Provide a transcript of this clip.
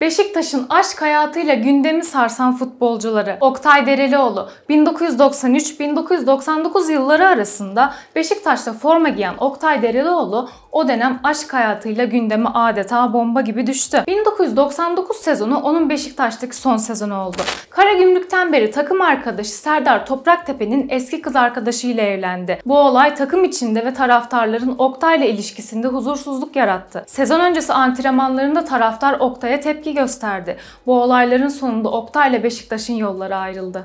Beşiktaş'ın aşk hayatıyla gündemi sarsan futbolcuları Oktay Derelioğlu 1993-1999 yılları arasında Beşiktaş'ta forma giyen Oktay Derelioğlu o dönem aşk hayatıyla gündeme adeta bomba gibi düştü. 1999 sezonu onun Beşiktaş'taki son sezonu oldu. Karagümrük'ten beri takım arkadaşı Serdar Topraktepe'nin eski kız arkadaşıyla evlendi. Bu olay takım içinde ve taraftarların Oktay'la ilişkisinde huzursuzluk yarattı. Sezon öncesi antrenmanlarında taraftar Oktay'a tepki tepki gösterdi. Bu olayların sonunda Oktay ile Beşiktaş'ın yolları ayrıldı.